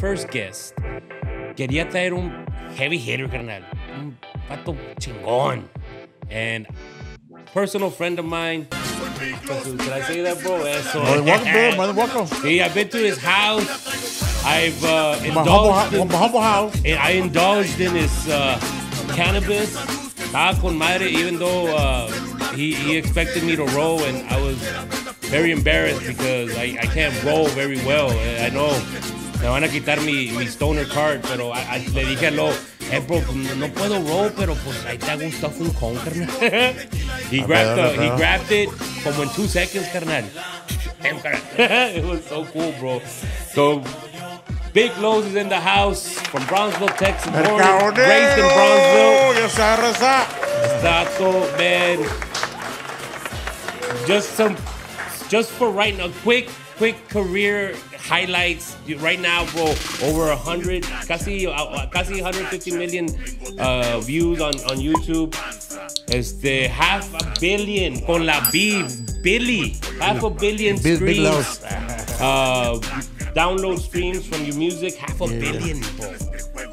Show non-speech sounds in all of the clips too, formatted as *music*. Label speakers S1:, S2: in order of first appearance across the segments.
S1: first guest, quería traer un heavy hitter, carnal. Un pato chingón. And personal friend of mine. Can I say that, bro? Eso. Mother welcome, bro. See, I've been to his house. I've uh, indulged. My humble, in, my humble house. I indulged in his uh, cannabis. con madre, even though uh, he, he expected me to roll, and I was very embarrassed because I, I can't roll very well. I know me van a quitar mi, mi stoner card, pero le dije a Lo, eh, bro, no puedo roll, pero pues ahí te hago un stuff con, carnal. *laughs* he, ah, grabbed the, he grabbed it como en two seconds, carnal. *laughs* *laughs* it was so cool, bro. So, Big Lowe's is in the house from Brownsville, Texas. Born, raised in Brownsville. That's Stato, man. Just some, just for right now, quick quick career highlights. Right now, bro, over 100, casi, uh, uh, casi 150 million uh, views on, on YouTube. Este, half a billion con la B, Billy. Half a billion streams. *laughs* uh, download streams from your music, half a yeah. billion, bro.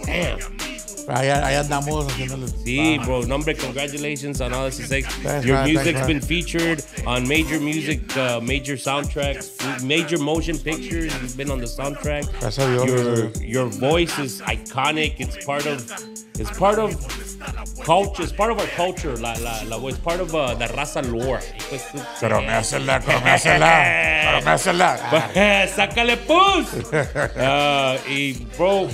S1: Damn. Allá, andamos haciéndole. Sí, bro. Number, congratulations on all the success. Your music's been featured on major music, uh, major soundtracks, major motion pictures. You've been on the soundtrack. Gracias a Dios. Your, Dios. your voice is iconic. It's part of. It's part of culture. It's part of our culture. La, la, la It's part of uh, the raza lore. Pero pero pero me me me cromésela, cromésela. *laughs* Sácale pus. *laughs* Uh, y, bro.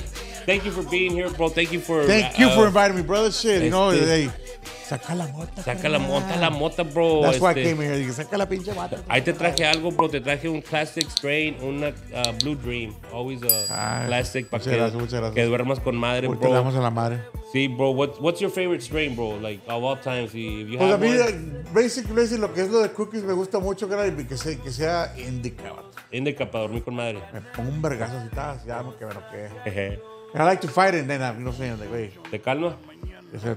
S1: Thank you for being here, bro. Thank you for. Thank you for uh, inviting
S2: me, brother. Shit, you know, este, hey, saca la mota.
S1: Saca la mota, la mota, bro. That's este, why I este. came here. saca la pinche mata. Ahí te traje algo, bro. Te traje un classic strain, una uh, blue dream. Always a Ay, plastic para que, duermas con madre, Porque bro. damos a la madre. Sí, bro. What, what's your favorite strain, bro? Like, of all times, if you pues a mí,
S2: Basic, basic, lo que es lo de cookies me gusta mucho, que sea, que sea indica,
S1: indica para dormir con madre. Me pongo un vergazo así, estás, ya, que me
S2: I like to fight and then I'm no saying the way. ¿Te calma?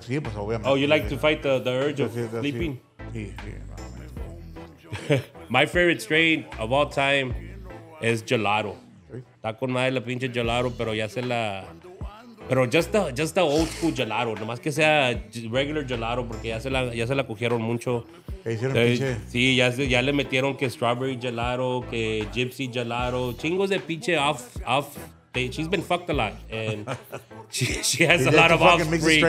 S2: Sí, pues obviamente. Oh, you like to fight the, urge of sleeping?
S1: Sí, sí. *laughs* My favorite strain of all time is gelato. Está con madre la pinche gelato, pero ya se la... Pero just the, just the old school gelato, nomás que sea regular gelato, porque ya se la, ya se la cogieron mucho. Hicieron eh, pinche... sí, ya, ya le metieron que strawberry gelato, que gypsy gelato, chingos de pinche off, off she's been fucked a lot, and *laughs* she, she has a lot of offspring.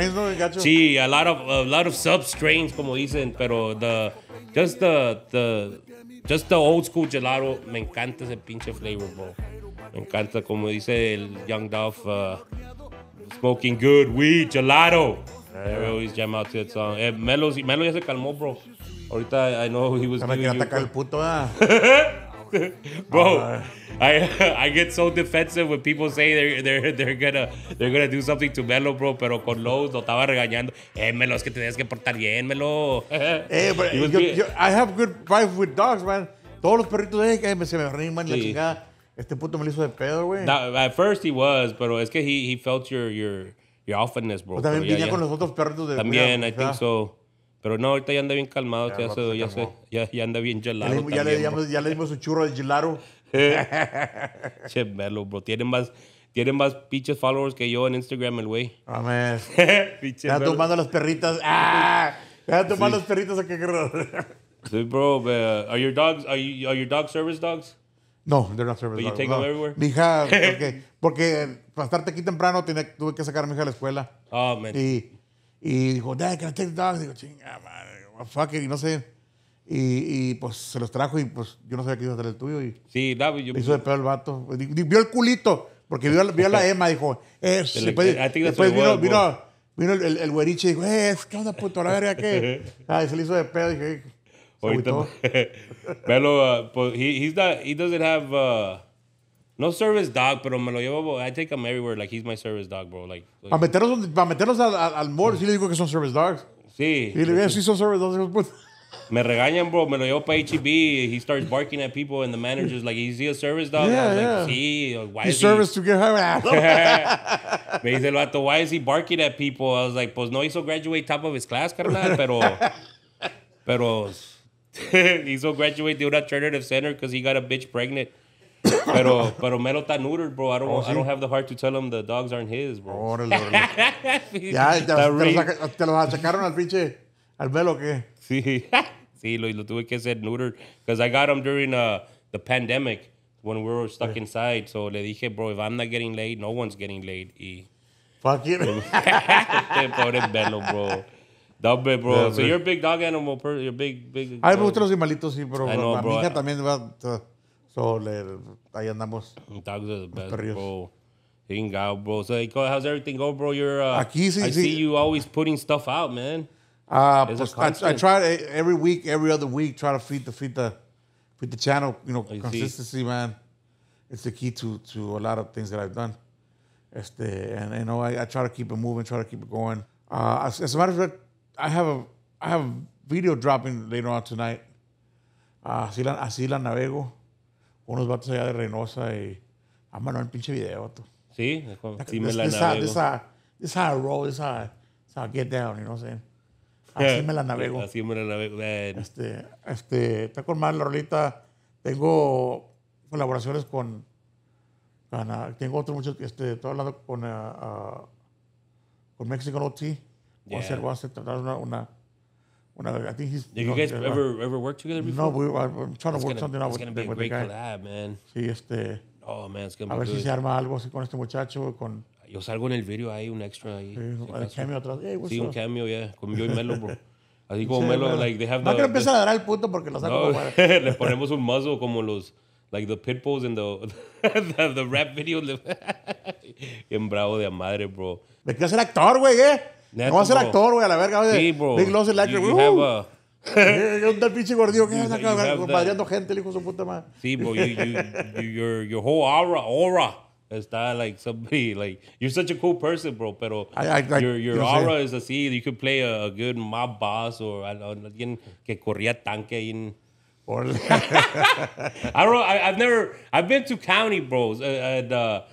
S1: She a lot of a lot of substrains, como dicen, pero the just the the just the old school gelato. Me encanta ese pinche flavor, bro. Me encanta como dice el Young Duff, uh, smoking good weed gelato. Yeah. I always jam out to that song. Eh, Melo, Melo ya se calmó, bro. Ahorita I know he was. Me atacar el puto, *laughs* ah. *laughs* Bro, I *laughs* I get so defensive when people say they're they're they're gonna they're gonna do something to Melo, bro. Pero con Lowe's lo estaba regañando. Eh, Melo, es que tenías que portar bien, Melo. *laughs* eh, but
S2: I have good vibe with dogs, man. Todos los perritos de ahí me se me ríen, man, sí. la chingada. Este puto me lo hizo de pedo, güey.
S1: At first he was, pero es que he, he felt your, your, your offenness, bro. Pero también venía con los otros perritos de También, I think so. Pero no, ahorita ya anda bien calmado, ya, se, ya, anda bien gelado. Ya le, también,
S2: ya le, dimos un churro de gelado. *laughs*
S1: che, melo, bro. tienen más, tiene más pinches followers que yo en Instagram, el güey. Oh, Amén. *laughs* ya tomando las perritas.
S2: ¡Ah! Ya tomando las perritas a qué
S1: *laughs* Sí, bro, uh, are your dogs are, your dogs service dogs? No, they're not service But dogs. You take no. Mi hija, porque,
S2: porque para estarte aquí temprano tuve que sacar a mi hija a la escuela. Oh, Y y dijo, dale, que no esté Digo, chinga madre, fucker, y no sé. Y, y, pues se los trajo y pues yo no sabía qué iba a ser el tuyo. Y
S1: sí, David, yo. Hizo de
S2: pedo el vato. vio el culito, porque vio, vio a la Emma, dijo, eh, después, vino, vino, vino, el, el, güeriche y dijo, eh, es ¿qué onda, puto? La verga, ¿qué? *laughs* Ah, y se le hizo de pedo, dije, Ahorita, *laughs*
S1: Pero, uh, pues, he, he's not, he doesn't have. Uh, No service dog, pero me lo llevo. I take him everywhere. Like, he's my service dog, bro. Like, like para
S2: meterlos, pa meterlos al, al, al mall, sí le digo que son service dogs.
S1: Sí. Y le digo,
S2: sí son service dogs. *laughs*
S1: Me regañan, bro. Me lo llevo para HEB. He starts barking at people, and the manager's like, is he a service dog? Yeah, I was yeah. like, sí. Uh, why he is service he? to get out. *laughs* Me dice el vato, why is he barking at people? I was like, pues no hizo graduate top of his class, carnal, pero... pero... *laughs* hizo graduate de an alternative center because he got a bitch pregnant. pero, pero Melo está neutered, bro. I don't, oh, I don't have the heart to tell him the dogs aren't his, bro. *laughs*
S2: ya, te, lo te lo sacaron al pinche, al Melo, ¿qué?
S1: Sí, *laughs* sí, lo, lo tuve que hacer neutered. Because I got him during uh, the pandemic when we were stuck inside. So le dije, bro, if I'm not getting laid, no one's getting laid. Y... Fuck you. *laughs* Este pobre Melo, bro. Dame, bro. so you're a big dog animal, per you're big, big. Ay, me gustan los animalitos, sí, pero a Mi hija también va. So le, ahí andamos. Doug's mm, the best, bro. Thank God, bro. So, hey, how's everything go, bro? You're uh, Aquí sí, I see you always putting stuff out, man. Uh, pues, I, I try to, eh,
S2: every week, every other week, try to feed the feed the feed the channel. You know, see. consistency, man. It's the key to to a lot of things that I've done. Este, and you know, I, I try to keep it moving, try to keep it going. Uh, as, as a matter of fact, I have a I have a video dropping later on tonight. Uh, así la, así la navego. unos vatos allá de Reynosa y. A ah, mano, el pinche video, tú. Sí, así me la navego. This esa, esa... roll, get down, you know Así *laughs* me la navego.
S1: Así me la navego. Este,
S2: este, está con más la rolita. Tengo colaboraciones con, ah, tengo otro mucho, este, estoy hablando con, uh, con Mexican OT. Voy a hacer, a hacer, tratar una when I, I think he's. Did you guys ever ever work together before? No, we, I, trying to work gonna, something out with, It's be a great the Collab, man.
S1: Sí, este. Oh man, it's gonna a be ver good. si se arma
S2: algo así con este muchacho con.
S1: Yo salgo en el video ahí un extra ahí. Sí, cameo atrás. Hey, sí, up? un cameo ya yeah, con yo y Melo, bro. *laughs* Así como sí, Melo, like they have No the, quiero empezar a dar el punto porque lo saco. No, *laughs* le ponemos un mazo como los like the pitbulls in the, the, *laughs* the rap video. En bravo de madre, bro. Me quiero ser actor, güey, eh. Neto, a ser actor, güey, a la verga. Sí, bro. Big Loss like, you, you have a... *laughs*
S2: Eh, un pinche gordillo que *laughs* compadreando gente, el hijo de su puta madre.
S1: Sí, bro, you, you, your, your whole aura, aura está like somebody like you're such a cool person, bro. Pero I, I, your, your aura is así. You could play a, a good mob boss or alguien que corría tanque en. Or *laughs* I don't. I, have never. I've been to county, bros, and uh,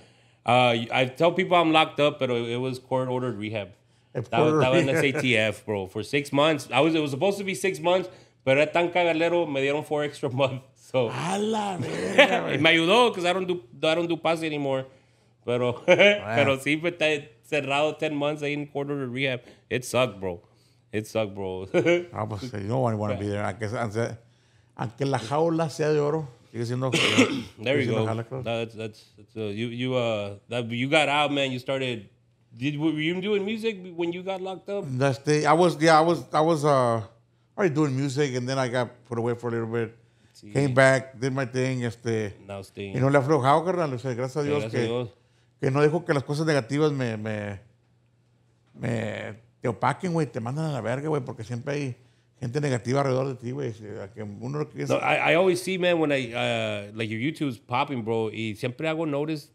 S1: uh, I tell people I'm locked up, but it was court ordered rehab that, that was an SATF, bro. For six months, I was. It was supposed to be six months, pero era tan cagalero, me dieron four extra *laughs* months. So. A la verga. *laughs* me ayudó, because I don't do I don't do pass anymore. Pero, *laughs* pero sí, but that, cerrado 10 months ahí in quarter to rehab. It sucked, bro. It sucked, bro. I ah, say, you don't want to
S2: be there. Aunque, aunque, aunque la jaula sea de oro, sigue siendo. *coughs* there you go. No,
S1: that's, that's, that's uh, you, you, uh, that, you got out, man. You started Did were you doing music when you got locked up?
S2: That's the I was yeah I was I was uh already doing music and then I got put away for a little bit. Came back, did my thing, este. Now y no le aflojado, carnal. O sea, gracias a Dios, que, que no dejo que las cosas negativas me, me, me te opaquen, güey, te mandan a la verga, güey, porque siempre hay gente negativa alrededor de ti, güey. No,
S1: I, I, always see, man, when I, uh, like your YouTube's popping, bro, y siempre hago notice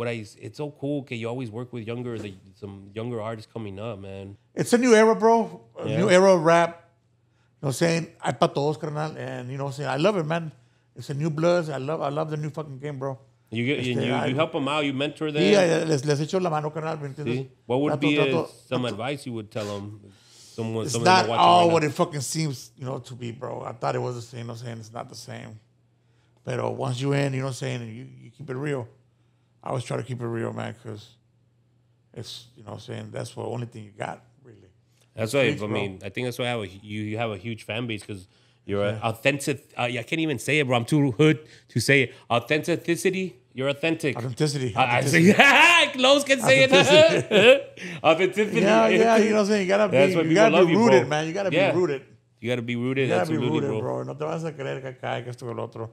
S1: what I it's so cool that you always work with younger the, some younger artists coming up, man. It's a new era, bro. Yeah. new era
S2: of rap. You know what I'm saying? I put those carnal and you know what I'm saying? I love it, man. It's a new blood. I love I love the new fucking game, bro.
S1: You get, este, you, I, you help them out, you mentor them. Yeah, les, les echo
S2: la mano, carnal, ¿me entiendes? Sí. What would trato, be trato, a,
S1: some trato. advice you would tell them? Someone, it's not all right what now.
S2: it fucking seems, you know, to be, bro. I thought it was the same. You know what I'm saying? It's not the same. But once you in, you know what I'm saying, you, you keep it real I always try to keep it real, man, because it's you know saying
S1: that's the only thing you got really. That's why I mean I think that's why I have a, you you have a huge fan base because you're yeah. authentic. Uh, I can't even say it, bro. I'm too hood to say it. Authenticity. You're authentic. Authenticity. authenticity. I, I say, *laughs* Lowe's can say authenticity. it. *laughs* authenticity. Yeah, yeah. You know what I'm saying. You gotta be. That's you gotta be rooted, you, man. You gotta yeah. be rooted. You gotta be rooted. You gotta be rooted, bro. bro.
S2: No te vas a creer que acá que esto que el otro.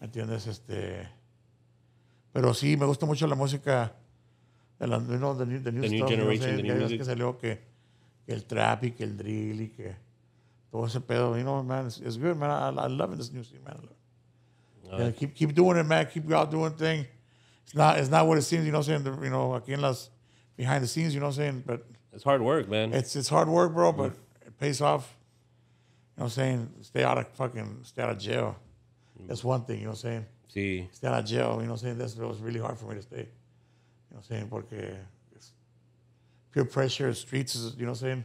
S2: ¿Me entiendes? Este. Pero sí, me gusta mucho la música de la no, the new, the new, the new Generation. No sé, the new music. que salió que, que, el trap y que el drill y que todo ese pedo. You know, man, it's, it's good, man. I, I love this new scene, man. yeah, keep, keep doing it, man. Keep out doing thing. It's not, it's not what it seems, you know what I'm saying? The, you know, aquí en las behind the scenes, you
S1: know what I'm saying? But it's hard work, man. It's it's hard work, bro, but
S2: mm-hmm. it pays off. You know what I'm saying? Stay out of fucking stay out of jail. That's one thing, you know what I'm saying? Sí. Stay out of jail, you know what I'm saying? that was really hard for me to stay. You know what I'm saying? Porque peer pressure, streets, you know what I'm saying?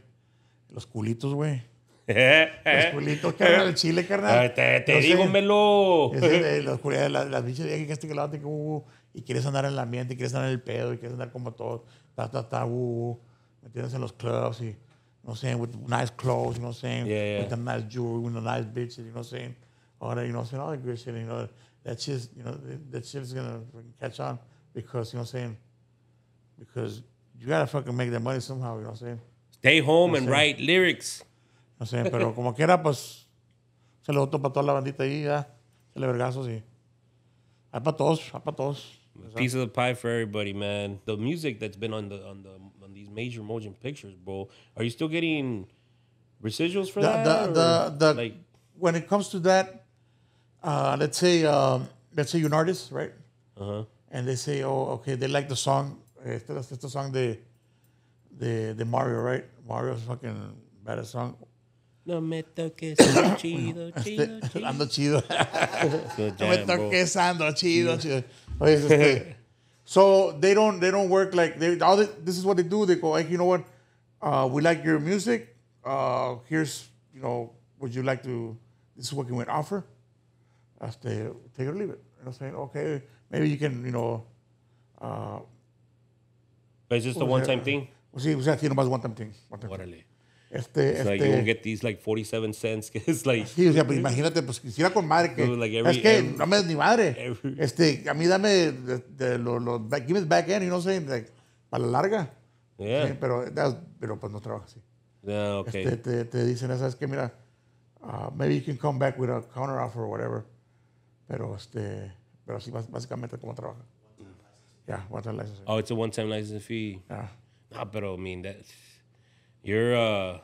S2: Los culitos, güey. *laughs* los culitos, carnal, el chile, carnal. Te, te digo, melo. melo. los culitos, las, bichas de que este que que uh, uh, y quieres andar en el ambiente, y quieres andar en el pedo, y quieres andar como todo, ta, ta, ta, uh, uh, uh metiéndose En los clubs y, you know what I'm saying? With nice clothes, you know what I'm saying? Yeah, With a nice jewelry, with a nice bitch, you know what I'm saying? Ahora, you know what I'm saying? All that good shit, you know that shit's you know that shit's gonna catch on because you know what I'm saying because you gotta fucking make that money somehow. You know what I'm saying? Stay home you know and write
S1: lyrics. You know I'm saying, pero como quiera
S2: pues se lo para toda la bandita ahí, ya, se le vergazos y hay para todos, hay para todos.
S1: Piece of the pie for everybody, man. The music that's been on the on the on these major motion pictures, bro. Are you still getting residuals for the, that? The, the, the, like,
S2: when it comes to that, uh, let's say um, let's say you're an artist, right? Uh-huh. And they say, oh, okay, they like the song. Este, este the song The the the Mario, right? Mario's fucking better song.
S1: No me toques, *coughs* chido, chido, chido. Ando chido.
S2: *laughs* Good no me toques, ando chido, chido. *laughs* so they don't they don't work like they all they, this is what they do. They go like you know what, uh, we like your music. Uh, here's you know would you like to this is what we offer. as este, they take it or leave it. You know, saying, okay, maybe you can, you know. Uh, but it's just a one time thing? Pues sí, o sea, sí, nomás one time thing. One time Órale. Este, it's este, like you won't
S1: get these like 47 cents. It's *laughs* like, sí, o sea, pues imagínate, pues quisiera con madre que. Like every, es que every, no me es ni madre. Every, *laughs*
S2: este, a mí dame de, de, lo, lo, back, give it back end, you know, saying, like, para la larga. Yeah. Sí, pero, pero pues no trabaja así. Yeah, okay. Este, te, te dicen, ¿sabes que Mira, uh, maybe you can come back with a counter offer or whatever. Pero, este, pero así básicamente cómo trabaja. Yeah, one-time license.
S1: Oh, it's a one-time license fee. Yeah. No, pero I mean that you're uh,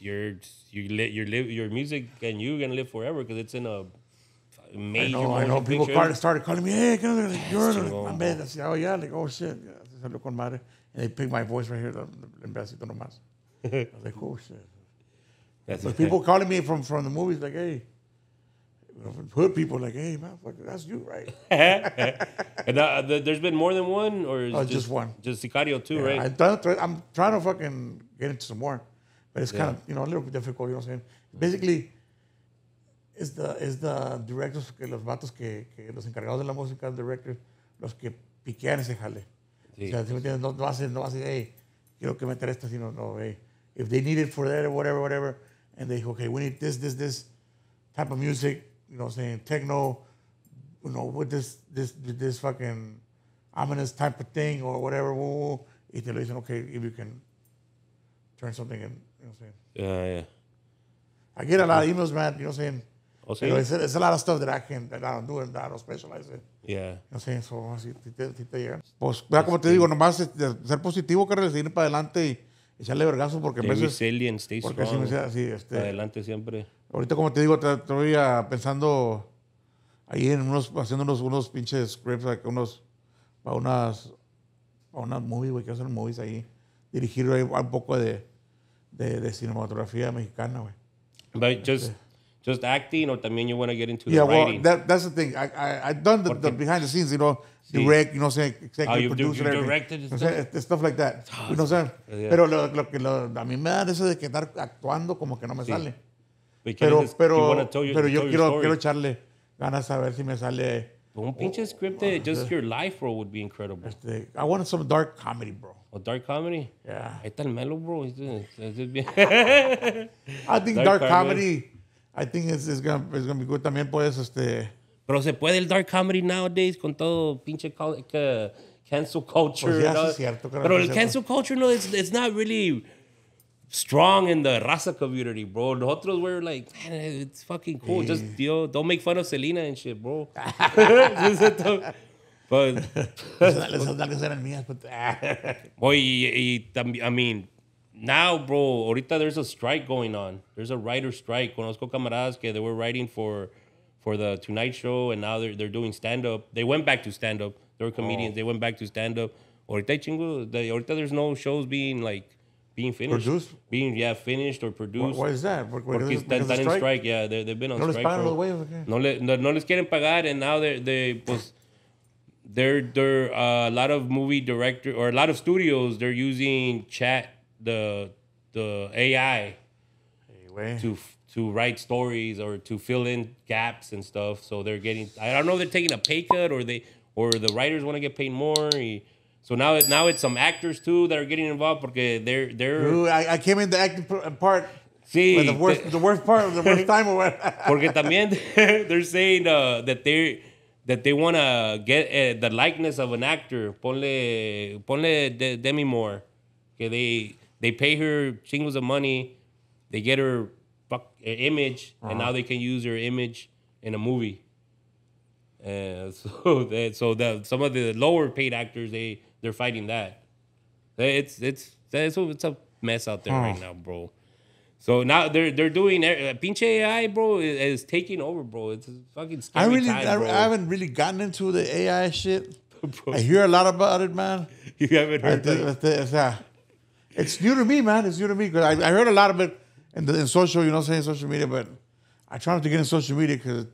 S1: you're you your live your music and you're gonna live forever because it's in a major. I know. I know. People started calling me, hey, can like, you're my man.
S2: I said, oh yeah, like oh shit, yeah. salió con madre, and they picked my voice right here, en pedacito nomás. *laughs* I was like, oh shit. That's but people calling me from from the movies, like, hey hood people like, hey, motherfucker, that's you,
S1: right? *laughs* and uh, there's been more than one, or oh, just, just, one, just Sicario too, yeah, right? I
S2: I'm trying to fucking get into some more, but it's yeah. kind of you know a little bit difficult. You know what I'm saying? Basically, es the es the directors que los vatos que, que los encargados de la música, directors, los que piquean ese jale. Sí. O sea, si me entiendes, no, no hacen, no hacen, hey, quiero que meter esto, sino no, hey, if they need it for that or whatever, whatever, and they, okay, we need this, this, this type of music no sé techno, you know, with this this this fucking ominous type of thing or whatever. y te lo dicen, okay, if you can turn something in, you know what I'm
S1: saying? Yeah, yeah. I get a
S2: lot of emails, man. You know what I'm saying? Oh, sí. You know, it's, a lot of stuff that I can that I don't do and that I don't specialize in. Yeah. You know what I'm saying? So, si te, te, te llegan. Pues, vea pues como te digo, nomás este, ser positivo, que seguir para adelante y echarle vergazo porque David a veces... stay porque strong. Si así, este, Adelante siempre. Ahorita, como te digo, a pensando ahí en unos, haciendo unos, unos pinches scripts, like unos, para unas, para unas movies, güey, que hacen movies ahí. Dirigir un poco de, de, de cinematografía mexicana, güey.
S1: Este. just, just acting o también you want to get into yeah, the writing? Yeah,
S2: that, that's the thing. I, I, I've done the behind the scenes, you know, direct, no sé, executive ah, producer. no sé, stuff este, like that. Ah, no sé. Pero lo, que a mí me da eso de quedar actuando como que no me sale. Pero, pero, pero yo quiero, quiero echarle ganas a ver si me sale. Un pinche oh, script ah, de Just Your
S1: Life, bro, would be incredible. Este, I want some dark comedy, bro. ¿O oh, dark comedy? Yeah. Ahí está el melo, bro. *laughs* I think dark, comedy,
S2: comedy, I think it's, it's, gonna, it's gonna be good. También puedes, este,
S1: pero se puede el dark comedy nowadays con todo pinche que, cancel culture. Pues ¿no? Pero el cancel culture no es it's not really strong in the raza community, bro. Nosotros were like, man, it's fucking cool. just Just know don't make fun of Selena and shit, bro. But, *laughs* les *laughs* pues, eran mías. *laughs* y, también, I mean, now, bro, ahorita there's a strike going on. There's a writer strike. Conozco camaradas que they were writing for for the Tonight Show, and now they're, they're doing stand up. They went back to stand up. They are comedians. Oh. They went back to stand up. Ahorita chingo, ahorita there's no shows being like being finished. Produced? Being, yeah, finished or produced. Why, is that? What, what, They're están, están strike, yeah. They, they've been on no strike. Les pagan los güeyes, no, le, no, no les quieren pagar, and now they, they pues, they're, they're uh, a lot of movie director or a lot of studios, they're using chat, the, the AI hey, to to write stories or to fill in gaps and stuff. So they're getting I don't know they're taking a pay cut or they or the writers want to get paid more. So now now it's some actors too that are getting involved because they're they're. Ooh,
S2: I, I, came in the acting uh, part. See the worst the, the worst part the worst
S1: *laughs* time. porque también *laughs* they're saying uh, that they that they want to get uh, the likeness of an actor. Ponle ponle de, Demi Moore. Okay, they they pay her chingos of money. They get her an image, uh-huh. and now they can use your image in a movie. And *laughs* so that so that some of the lower paid actors they they're fighting that. It's it's that's it's a mess out there huh right now, bro. So now they're they're doing uh, pinche AI, bro, is, taking over, bro. It's fucking. I really, time, I, I,
S2: haven't really gotten into the AI shit. *laughs* I hear a lot about it, man. *laughs* You haven't heard it. It's, uh, uh, it's new to me, man. It's new to me because I, I heard a lot of it and then social, you know, saying social media, but I try not to get in social media because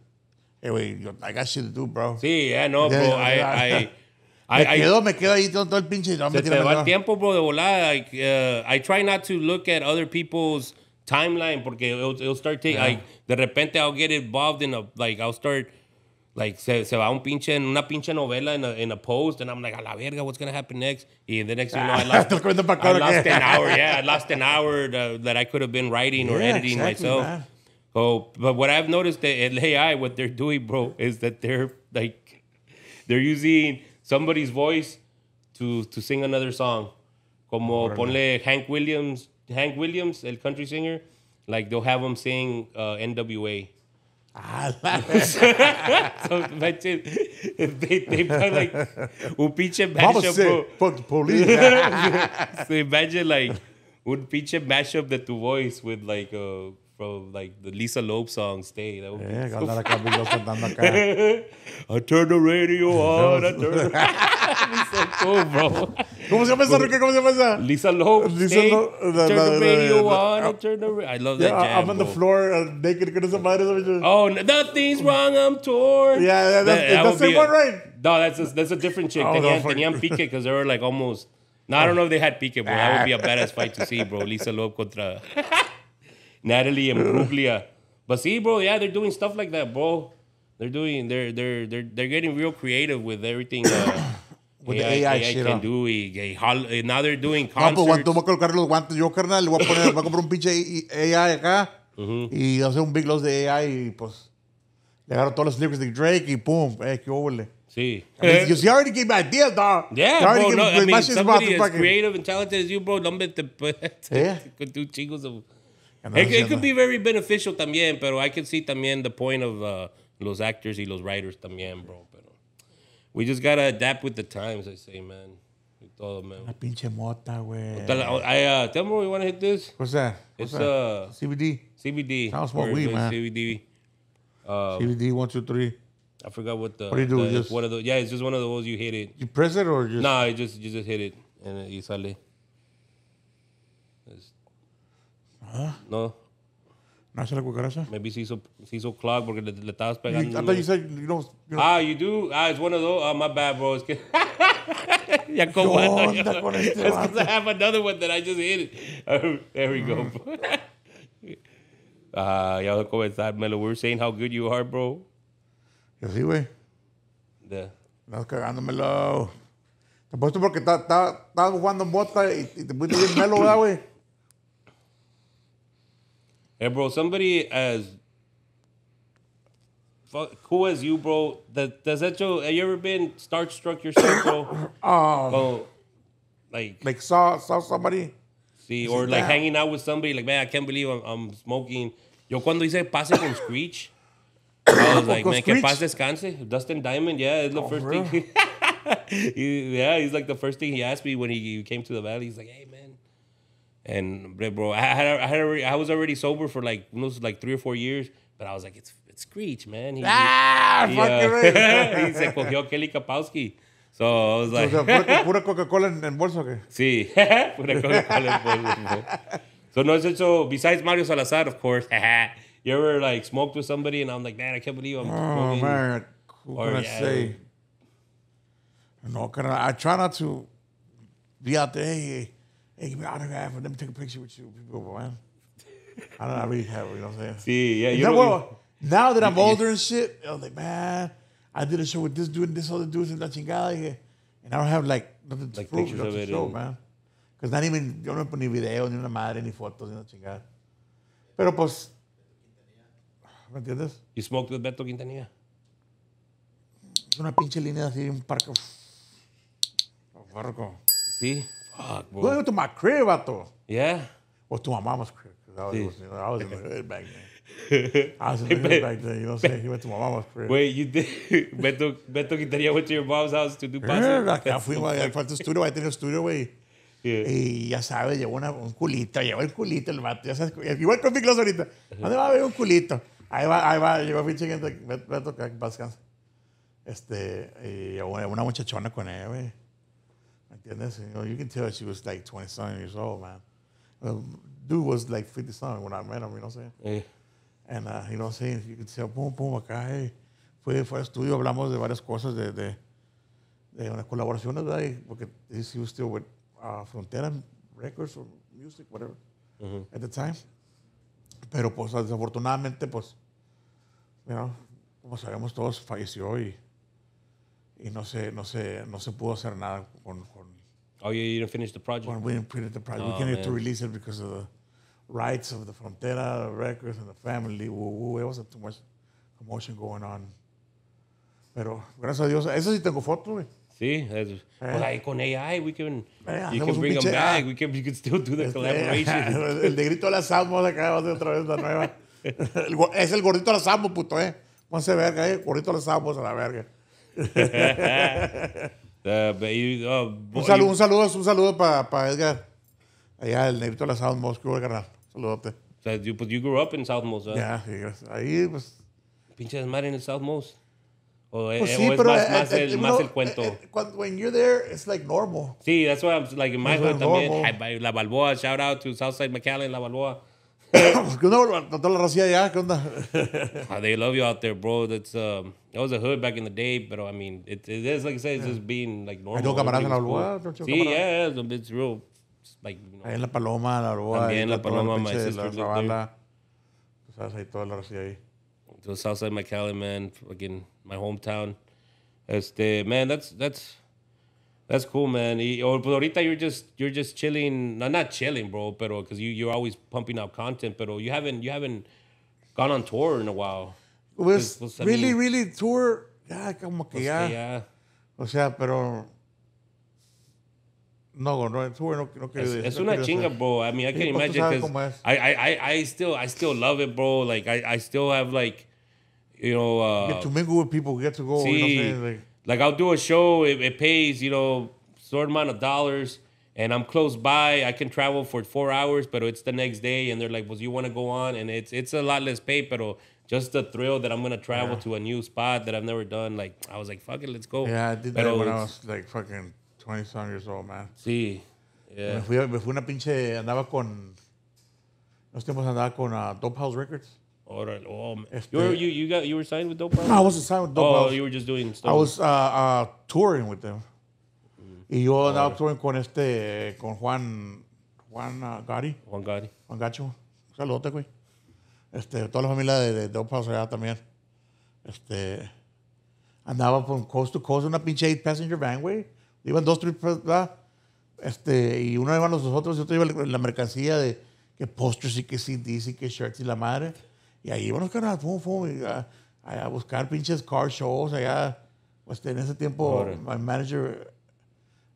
S2: anyway, eh, I got shit to do, bro. Sí, yeah, no, yeah, bro. Yeah, I, yeah. *laughs* I, I, me quedo, me quedo ahí todo, el pinche. No, se te va el
S1: tiempo, bro, de volar. Like, uh, I try not to look at other people's timeline porque it'll, it'll start taking, like, de repente I'll get involved in a, like, I'll start like, se, se va un pinche, en una pinche novela in a, in a post, and I'm like, a la verga, what's going to happen next? And the next thing you know, I ah, *laughs* lost, I lost an *laughs* hour. Yeah, I lost an hour to, uh, that I could have been writing or yeah, editing exactly, myself. Man. but what I've noticed that at AI, what they're doing, bro, is that they're like, they're using somebody's voice to, to sing another song. Como oh, ponle Hank Williams, Hank Williams, el country singer, like they'll have him sing uh, NWA so, imagine if *laughs* they, they put like un pinche mashup. fuck the police. *laughs* so imagine like un pinche mashup that the voice with like a uh, from like the Lisa Loeb song "Stay." That would yeah, be so *laughs* got a *laughs* I turn the radio *laughs* on. I turn. The... so cool, bro. ¿Cómo se llama esa, Ricky? ¿Cómo se llama esa? Lisa Loeb. Lisa Loeb. Turn the radio on. I ah, turn the. Radio. I love that yeah, jam. I'm on bro. the floor uh, naked. Con esa madre. Oh, nothing's wrong. I'm torn. Yeah, yeah that's, that, that the same one, right? No, that's a, that's a different chick. Oh, Tenían, tenían pique because they were like almost. No, I don't know if they had Pique, but That would be a ah. badass fight to see, bro. Lisa Loeb contra. Natalie and Bruglia. But see, bro, yeah, they're doing stuff like that, bro. They're doing they're they're they're they're getting real creative with everything. Uh, *coughs* with AI, the AI, AI shit, can do y, y, now they're doing concerts. No, pues tú
S2: vas a colocar los guantes yo, carnal, le voy a poner, voy a comprar un pinche AI acá uh -huh. y hacer un big loss de AI y pues le agarro todos los lyrics de Drake y pum, eh, qué óvole. Sí. I mean, you already gave me ideas, dog. Yeah, you already bro. Gave, no, I mean, somebody as fucking... creative
S1: and talented as you, bro, no me te puedes... *laughs* Yeah. Could do chingos of... It, it, could be very beneficial también, pero I can see también the point of uh, los actors y los writers también, bro. Pero we just gotta adapt with the times, I say, man. Todo, man. Una pinche mota, güey. Oh, I, uh, tell me, you want to hit this? What's that? What's it's that? Uh, CBD. CBD. Sounds what we, man. CBD. Uh, CBD one two three. I forgot what the. What do you do? The, just, one of the, yeah, it's just one of those you hit it. You press it or just? Nah, you just you just hit it and you sale. Ah. no No. Not a cucaracha? Maybe she's so, she's so clog porque le, le estabas pegando. You, I thought you said, you know, you know. Ah, you do? Ah, it's one of those. Oh, my bad, bro. Es que. *laughs* ya como onda con este It's because I have another one that I just hit it. Oh, there we go. Mm. *laughs* Ah, uh, ya lo a comenzar, Melo. were saying how good you are, bro. Yo sí, güey. Yeah.
S2: Estás cagándomelo. Te puesto porque estabas jugando en bota y, y te pusiste bien melo, güey.
S1: Hey, bro, somebody as cool as you, bro. That does that show? Have you ever been starstruck yourself, bro? *coughs* um, bro, like
S2: like saw saw somebody.
S1: See, or like that? hanging out with somebody, like man, I can't believe I'm, I'm smoking. Yo, cuando dice pase con Screech, I *coughs* was like, man, que pase descanse. Dustin Diamond, yeah, it's the oh, first thing. *laughs* he, yeah, he's like the first thing he asked me when he, he came to the valley. He's like, hey man and bro, I had, I had already, I was already sober for like almost like three or four years, but I was like, it's it's Screech, man. He, ah, he, fuck uh, *laughs* he se cogió Kelly Kapowski. So I was like, o *laughs* pura Coca-Cola en, en bolso, ¿qué? Sí, *laughs* pura Coca-Cola en bolso. so no, so, so besides Mario Salazar, of course. you ever like smoked with somebody and I'm like, man, I can't believe I'm. Oh smoking. man, who or, can I say?
S2: No, can I, I try not to be out there. Hey, Hey, give me an autograph and let me take a picture with you. People go, man. I don't know, I really have, you know what I'm saying? See, yeah, you know Now that I'm older and shit, I was like, man, I did a show with this dude and this other dude and la chingada. here, and I don't have like nothing to like prove, pictures of it show, man. Because not even, yo no ni video, ni una madre, ni fotos, ni una chingada. Pero pues,
S1: ¿me entiendes? You smoked with Beto Quintanilla?
S2: Una pinche línea así, un parque.
S1: Barco. Sí, Fuck, boy. Going to my crib,
S2: I Yeah. Or to my mama's crib. I was, you know, I was in the hood
S1: back then. *laughs* I was in the hood back then, you know what I'm saying? He went to my mama's crib. Wait, you did? Beto, *laughs* Beto Quintanilla went to your mom's house to do passes? Acá fuimos, al
S2: cuarto estudio, ahí tenía el estudio, güey. Yeah. Y ya sabes, llevó una, un culito, llevó el culito el vato, ya sabes, igual con Big ahorita. ¿Dónde va a haber un culito? Ahí va, ahí va, llegó pinche gente, Beto, que paz Este, y una muchachona con él, güey like this. you know, you can tell she was like 27 years old, man. dude was like 50 something when I met him, you know what I'm saying? Eh. And, uh, you know what I'm saying? You can tell, boom, boom, acá, hey. Fue, fue al estudio, hablamos de varias cosas, de, de, de unas colaboraciones, ¿verdad? porque he was still with uh, Frontera Records or Music, whatever, at the time. Pero, pues, desafortunadamente, pues, you know, como sabemos todos, falleció y y no se, no se, no se pudo hacer nada con, con Oh, you, you didn't finish the project? When we didn't finish the project. we oh, can't to release it because of the rights of the Frontera the records and the family. Woo, woo. It was too much emotion going on. Pero gracias a Dios, eso sí tengo fotos, güey.
S1: Sí, pues, eh. ahí con AI, we can, eh, you can bring them back, we can, you can still do the este, collaboration. *laughs* el de
S2: grito a las vamos acá de otra vez la nueva. *laughs* es el gordito a las amos, puto, eh. Ponse verga, eh. Gordito a las amos a la verga. Oh, un, saludo, un saludo, un saludo para Edgar, allá el negrito de la South Mosque, carnal.
S1: Saludote. So you, pues, you grew up in South Mosque, Ya, yeah, ahí pues. Pinche desmadre en el South Mosque. O, eh, pues eh, sí, es pero más, eh, más, el, el cuento.
S2: Cuando, when you're there, it's like normal.
S1: Sí, that's why I'm like in my hood también. La Balboa, shout out to Southside McAllen, La Balboa.
S2: *coughs* la racía allá, ¿qué onda? *laughs*
S1: Ah, they love you out there, bro. That's um, that was a hood back in the day, but I mean, it, it is like I said, it's just being like normal. Hay dos camaradas en la Ulua. Sí, yeah, it's, it's real. It's like, you know, ahí
S2: en la Paloma, la Ulua. También en la Paloma, my sister la
S1: sabes, ahí toda la racía ahí. To the Southside McAllen, man, again, my hometown. Este, man, that's that's that's cool, man. Or but ahorita you're just you're just chilling. No, not chilling, bro. Pero because you you're always pumping out content. Pero you haven't you haven't gone on tour in a while. Was pues, really mean?
S2: really tour.
S1: Yeah, como que ya. Que ya.
S2: O sea, pero no, no, tour weird. No, no quiero, es, es no una chinga, bro. I mean, I can imagine because
S1: I, I, I still, I still love it, bro. Like, I, I still have like, you know, uh, get to mingle with people, get to go. See, you know, like, like I'll do a show, it, it pays, you know, certain amount of dollars and I'm close by. I can travel for four hours, but it's the next day, and they're like, "Well, you want to go on?" And it's it's a lot less pay, but just the thrill that I'm gonna travel yeah. to a new spot that I've never done. Like I was like, "Fuck it, let's go." Yeah, I did pero that when I was like fucking twenty some years old, man.
S2: Sí, yeah. Me fui, me fui una pinche andaba con. Los tiempos andaba con uh, Dope House Records. Órale, oh, man. Este, you,
S1: you, got, you were signed with Dope House? No, I wasn't signed with Dope oh, House. you were just doing stuff. I was
S2: uh, uh, touring with them. Y yo andaba oh, touring con este, con Juan, Juan uh, Juan Gari. Juan Gacho. Saludote, güey. Este, toda la familia de, Dope House allá también. Este, andaba por coast to coast, una pinche eight passenger van, güey. Iban dos, tres, pues, ¿verdad? Este, y uno iban los otros, y otro iba la mercancía de que posters y que CDs y que shirts y la madre. Y ahí íbamos, carnal, ah, a, buscar pinches car shows, allá, pues, en ese tiempo, mi manager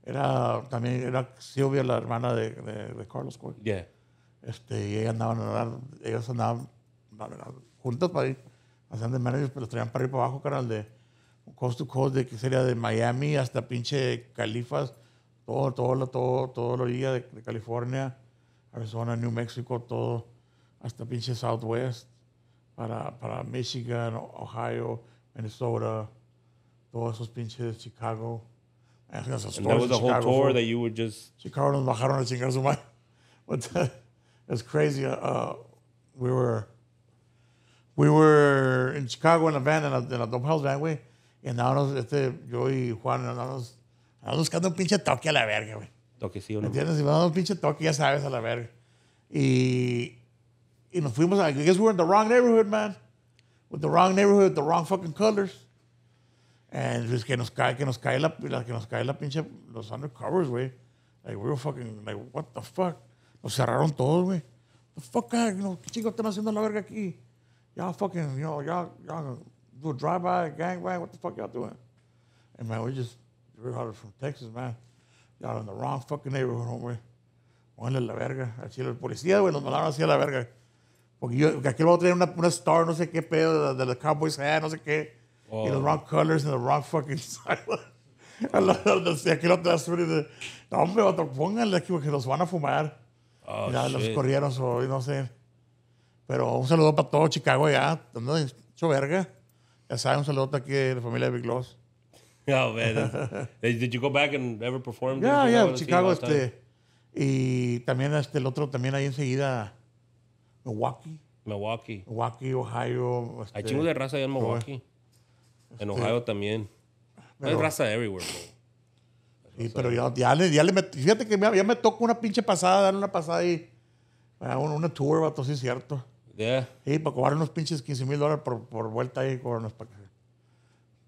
S2: era también, era Silvia, la hermana de, de, Carlos Coy. Yeah. Este, y ellas andaban, ellas andaban, juntas para ir, hacían de managers, pero traían para ir para abajo, carnal, de coast to coast, de que sería de Miami hasta pinche Califas, todo, todo, todo, todo lo días de, de California, Arizona, New Mexico, todo, hasta pinche Southwest. para, para Michigan, Ohio, Minnesota, todos esos pinches Chicago. Eh, and that was a whole tour food. that you would just. Chicago nos bajaron a chingar su madre. *laughs* What's It's crazy. Uh, uh, we were we were in Chicago in a van, in a, in a Don House van, güey. Y andábamos, este, yo y Juan, andábamos, andábamos buscando un pinche toque a la verga, güey.
S1: Toque sí o no. ¿Entiendes?
S2: Y andábamos un pinche toque, ya sabes, a la verga. Y you know, fuimos, I guess we were in the wrong neighborhood, man. With the wrong neighborhood, the wrong fucking colors. And pues que nos cae, que nos cae la, la que nos cae la pinche, los undercovers, güey. Like, we were fucking, like, what the fuck? Nos cerraron todos, güey. The fuck, ah, you know, ¿qué chicos están haciendo la verga aquí? Y'all fucking, you know, y'all, y'all do a drive-by, gangbang, what the fuck y'all doing? And man, we just, we are from Texas, man. Y'all in the wrong fucking neighborhood, hombre. Pónganle la verga. Así los policías, güey, nos mandaron así a la verga. Porque yo, aquí lo a una, una star, no sé qué pedo, de, los Cowboys no sé qué. Y los oh. the wrong colors, *laughs* y los wrong fucking style. aquí lo te de, No, hombre, pongan pónganle aquí porque los van a fumar. Oh, ya los corrieron hoy, no sé. Pero un saludo para todo Chicago ya, ¿no? hecho verga. Ya saben, un saludo aquí de la familia Big Loss. *laughs* Oh, man.
S1: Did you go back and ever perform? Yeah, *laughs* yeah, Chicago. Este,
S2: y también este, el otro, también ahí enseguida Milwaukee.
S1: Milwaukee. Milwaukee, Ohio. Este, Hay chingos de raza allá en Milwaukee. en este, Ohio también. Pero, Hay raza everywhere, bro. Sí, pero ya,
S2: ya, le, ya le Fíjate que ya, me tocó una pinche pasada, dar una pasada ahí. Ah, una, tour, vato, sí, cierto. Yeah. Sí, para cobrar unos pinches 15 mil dólares por, por, vuelta ahí, cobrarnos para que.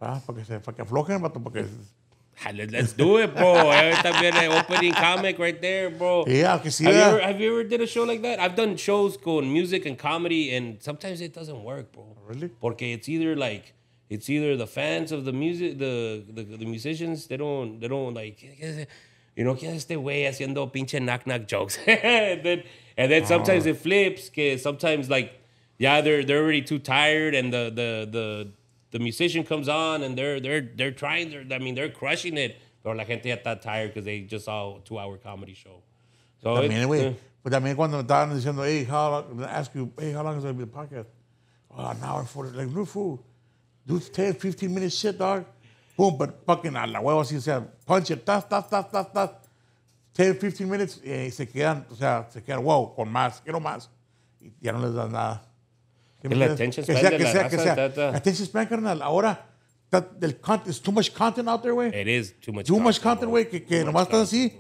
S2: Ah, para que, se, para que aflojen, vato, porque.
S1: Let's do it, bro. *laughs* Every time we had an opening comic right there, bro. Yeah, I can see have that. You ever, have you ever did a show like that? I've done shows going music and comedy, and sometimes it doesn't work, bro. Really? Porque it's either like it's either the fans of the music, the the, the musicians, they don't they don't like, you know, ¿qué este güey haciendo pinche knock knock jokes? *laughs* and then and then sometimes ah. it flips. Que sometimes like yeah, they're they're already too tired, and the the the the musician comes on and they're they're they're trying their I mean they're crushing it. Pero la gente ya está tired because they just saw a two hour comedy show. So también, güey. Uh,
S2: pues también cuando me estaban diciendo, hey, how long, ask you, hey, how long is going to be the podcast? Oh, an hour for it. Like, no fool. Do 10, 15 minutes shit, dog. Boom, but fucking a la huevo así, o punch it, tas, tas, tas, tas, tas. 10, 15 minutes, y se quedan, o sea, se quedan, wow, con más, quiero más. Y ya no les dan nada. El attention span que de la sea, raza, que sea. Attention span, carnal. Ahora, that, del content, too much content out there, güey. It
S1: is too much too content. much
S2: content, güey, que, que nomás estás así.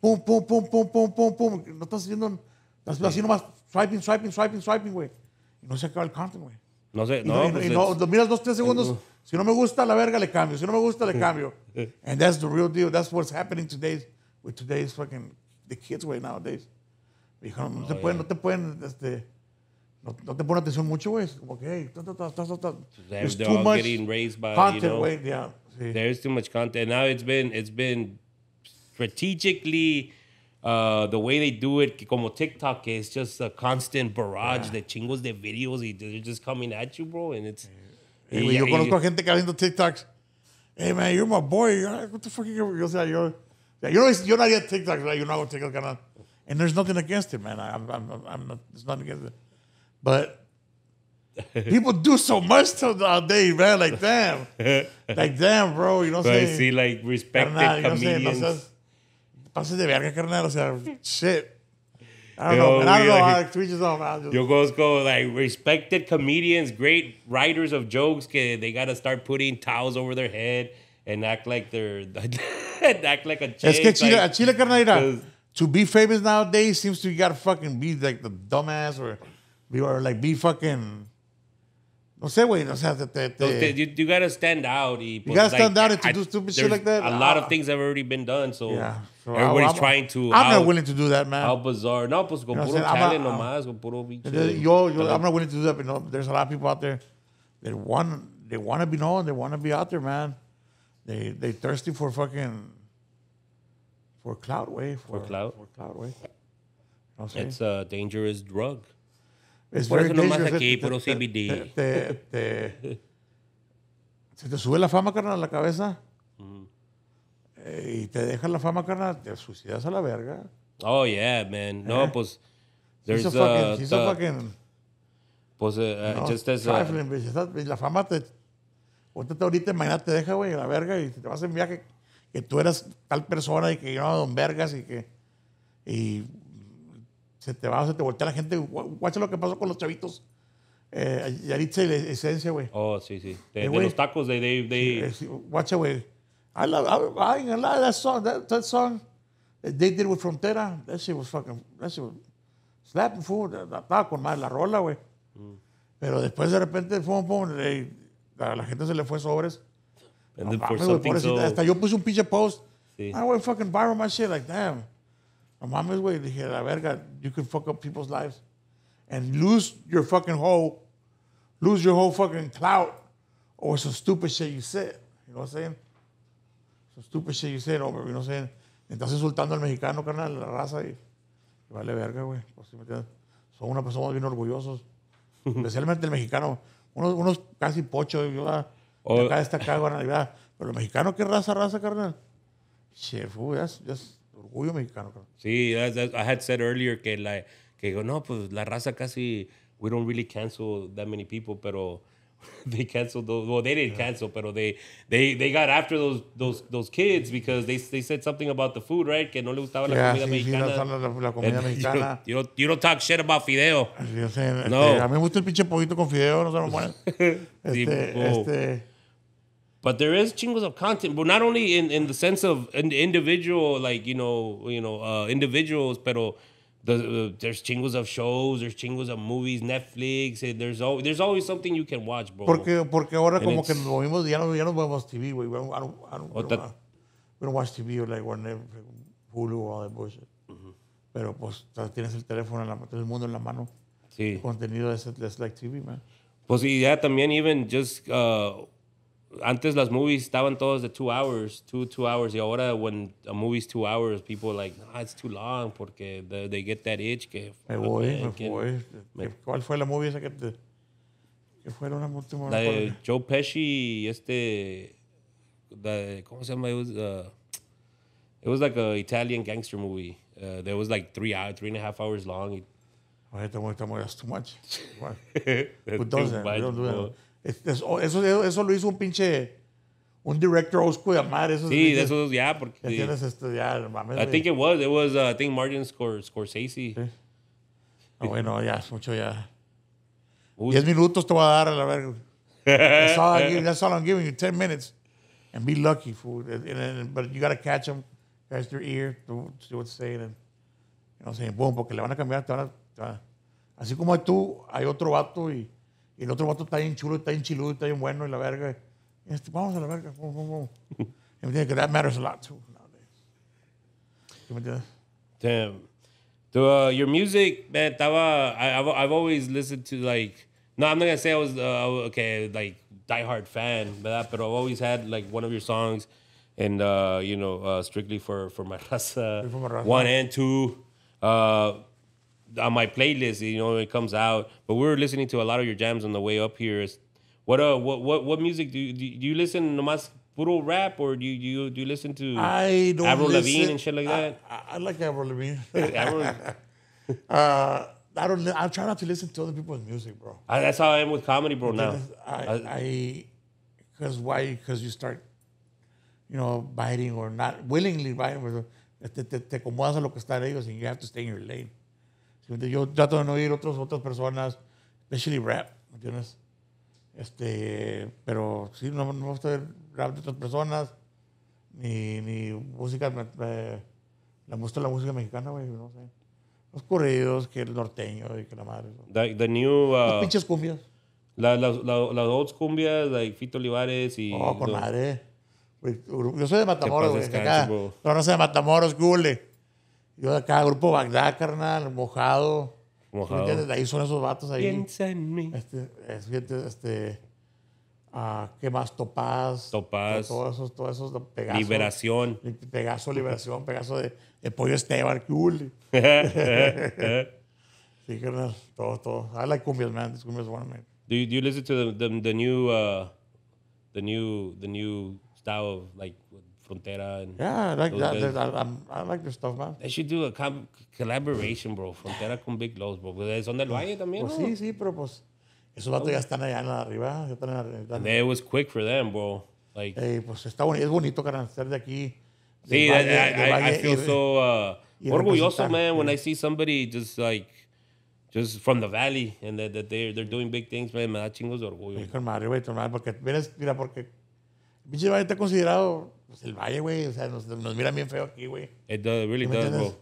S2: Pum, pum, pum, pum, pum, pum, pum. No estás haciendo... Estás así nomás swiping, swiping, swiping, swiping, güey. Y no se acaba el content, güey.
S1: No sé, no. Y, pues no, y no, miras dos, tres segundos. Uh.
S2: Si no me gusta, la verga le cambio. Si no me gusta, le cambio. *laughs* Eh. And that's the real deal. That's what's happening today with today's fucking the kids way nowadays.
S1: Dijeron, no, no, te oh, pueden, no
S2: te pueden, este, no, no te pongas atención mucho, güey. Como que, there's too much raised by content, you know,
S1: yeah. There is too much content. Now it's been it's been strategically uh, the way they do it, como TikTok is just a constant barrage yeah. de chingos de videos y they're just coming at you, bro. And it's. Yeah. Y, yo conozco a
S2: gente que haciendo TikToks. Hey, man, you're my boy. What the fuck are you? O sea, yo, no, yo no TikToks, right? Yo no take TikTok canal. And there's nothing against it, man. I'm, I'm, I'm not, there's nothing against it. But people do so much till nowadays, man. Like damn, like damn, bro. You know what I'm saying? see, like respected carnal, comedians. You know Pases de verga, carnal. O sea, shit.
S1: I don't yo, know. Man. I don't know. Like, tweet his own. Just... Yo goes go like respected comedians, great writers of jokes. They gotta start putting towels over their head and act like they're *laughs* act like a. Chick, es que Chile, like, Chile carnal.
S2: To be famous nowadays seems to you gotta fucking be like the dumbass or or like be fucking. No sé, güey. No, se te, te,
S1: you, you, gotta stand out. Y, you gotta like, stand out and to I, do stupid shit like that. A lot of ah. things have already been done, so yeah. So everybody's I'm, trying to. I'm not willing to do that, man. How bizarre. No, pues con puro chale nomás, con puro bicho. I'm
S2: not willing to do that, but you know, there's a lot of people out there that want, they want to be known, they want to be out there, man. They they thirsty for fucking, for cloud wave. For, for cloud For
S1: clout, way. it's a dangerous drug. Es Por eso nomás aquí, puro CBD. Te,
S2: se te sube la fama, carnal, a la cabeza. Eh, y te deja la fama, carnal, te suicidas a la verga.
S1: Oh, yeah, man. No, eh. pues... There's uh, a, fucking... pues, uh, uh
S2: no, la fama te... Cuéntate ahorita, mañana te deja, güey, a la verga y te vas en viaje que tú eras tal persona y que yo no, don vergas y que... Y se te va, se te voltea la gente. Guacha lo que pasó con los chavitos. Eh, Yaritza y Esencia, güey.
S1: Oh, sí, sí. De, eh, los tacos de Dave. De... Eh, güey. I love,
S2: I, I love that song. That, song eh, they did with Frontera. That shit was fucking. That shit was slapping food. Estaba con más la rola, güey. Mm. Pero después de repente, la gente se le fue sobres. And no, then ah, Hasta yo puse un pinche post. I went ah, fucking viral my shit, like, damn. No mames, güey. Dije, la verga, you can fuck up people's lives and lose your fucking whole, lose your whole fucking clout or some stupid shit you said. You know what I'm saying? Some stupid shit you said over, you know what I'm saying? Estás insultando al mexicano, carnal, la raza y, vale verga, güey. Pues, me Son unas personas bien orgullosos. *laughs* Especialmente el mexicano. Unos, unos casi pochos, ¿verdad? Oh. acá está acá, Pero el mexicano, qué raza, raza, carnal. chef, uy, ya ya orgullo mexicano.
S1: Sí, I had said earlier que, la, que no, pues la raza casi, we don't really cancel that many people, pero *laughs* they canceled those, well, they didn't cancel, pero they, they, they got after those, those, those kids because they, they said something about the food, right? Que no le gustaba la comida mexicana. Sí, la, la comida *laughs* mexicana. You don't, talk shit about fideo. Este, no. a mí
S2: me gusta el pinche poquito con fideo, no se lo mueren.
S1: *laughs* Este, este but there is chingos of content but not only in, in the sense of an individual like you know you know uh, individuals pero the, uh, there's chingos of shows there's chingos of movies Netflix eh, there's always there's always something you can watch bro porque porque ahora and como que nos
S2: movimos ya no ya no vemos TV we don't, I don't, I don't, we don't, we don't watch TV or like or Netflix, Hulu all that bullshit mm-hmm. pero pues tienes el teléfono en la, el mundo en la mano sí. el contenido es like TV man
S1: pues y ya también even just uh, antes las movies estaban todas de two hours, two, two hours. Y ahora, when a movie's two hours, people are like, nah, it's too long porque they, they get that itch. Que, me voy, man, me voy. Me...
S2: ¿Cuál fue la movie esa que te... que fue una última La de
S1: Joe Pesci este... The, ¿Cómo se llama? It was, uh, it was like an Italian gangster movie. Uh, there was like three hours, three and a half hours long. Oye, estamos, estamos, that's too much. Who does that? We don't do that.
S2: Oh, eso, eso, eso lo hizo un pinche un director old de Amar esos Sí, de esos ya porque tienes este ya mames. I think
S1: it was it was uh, I think Martin Scor Scorsese. Ah, bueno, ya mucho ya.
S2: Uy. Diez minutos te va a dar a la verga. *laughs* That's all, give, I'm giving you. Ten minutes, and be lucky, fool. but you gotta catch them, catch their ear, to see what's saying, and you know, saying boom, porque le van a cambiar, te van te van a. así como tú, hay otro vato y Y el otro vato está bien chulo, está bien chiludo, está bien bueno y la verga. Y este, vamos a la verga. Vamos, vamos. *laughs* ¿Me Que that matters a lot too
S1: Damn. So, uh, your music, man, I, I've, I've always listened to like, no, I'm not going to say I was, uh, okay, like, diehard fan, but, but I've always had like one of your songs and, uh, you know, uh, strictly for, for my *laughs* raza, raza. one and two. Uh, on my playlist, you know, it comes out. But we are listening to a lot of your jams on the way up here. What uh, what what what music do you, do you listen? Nomás puro rap, or do you do you, do you listen to? I don't Avril listen, Lavigne and shit like that.
S2: I, I like Avril Lavigne. *laughs* Avril.
S1: *laughs* uh,
S2: I don't. I try not to listen to other people's music, bro.
S1: I, that's how I am with comedy, bro. now, I,
S2: I, because why? Because you start, you know, biting or not willingly biting. Te, te, te acomodas a lo que están ellos, and you have to stay in your lane. Yo trato de no oír otros, otras personas, especially rap, ¿me entiendes? Este, pero sí, no, no me gusta el rap de otras personas, ni, ni música, me, la gusta la música mexicana, güey, no sé. Los corridos, que el norteño y que la madre.
S1: The, new, Las uh, pinches cumbias. Las la, la, la cumbias, like Fito Olivares y... Oh, por madre. Yo soy de Matamoros, güey.
S2: No, no soy de Matamoros, gule. Yo de acá, grupo Bagdad, carnal, mojado. Mojado. ahí son esos vatos ahí. Piensa en mí. Este, este, este ah, ¿qué más? Topaz. Topaz. Todos esos, todos esos Liberación. Pegaso, Liberación, Pegaso de, de Pollo Esteban, cool. *laughs* sí, carnal, todo, todo. I ah, like cumbias, man. This cumbias one, man.
S1: Do you, do you listen to the, the new, uh, the new, the new style of like Frontera. And yeah, I like that. I, I, I, like this stuff, man. They should do a collaboration, bro. Frontera con Big Los, bro. Porque son del Valle también, pues, ¿no? Sí,
S2: sí, pero pues. Esos vatos ya están allá en la arriba. Ya están en
S1: la, And it was quick for them, bro. Like, hey, pues está bonito,
S2: es bonito, carnal, ser de aquí. De Valle, I, Valle, I, feel y, so uh, orgulloso, man, when I
S1: see somebody just like just from the valley and that, that they're, they're doing big things, man, me da chingos de orgullo. Sí,
S2: con Mario, güey, porque, mira, porque pinche Valle está considerado pues, el valle, güey. O sea, nos, nos miran bien feo aquí, güey.
S1: It does, really does, bro.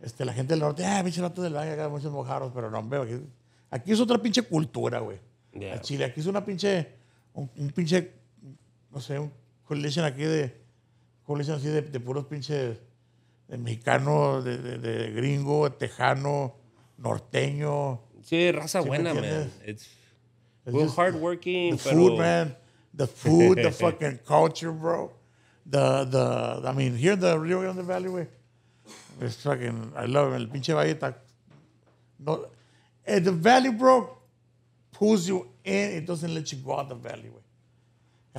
S2: Este, la gente del norte, ah, pinche rato del valle, acá muchos mojaros, pero no, veo. Aquí, aquí, es otra pinche cultura, güey. Chile, aquí es una pinche, un, pinche, no sé, un dicen aquí de, dicen así de, puros pinches, de mexicano, de, de, gringo, tejano, norteño. Sí, raza buena, man. It's, hard working. hardworking, the food, man. The food, the *laughs* fucking culture, bro. The, the, I mean, here in the Rio Grande Valley, way, it's fucking, I love it. El pinche valle está, no, and eh, the valley, bro, pulls you in, it doesn't let you go out the valley, way.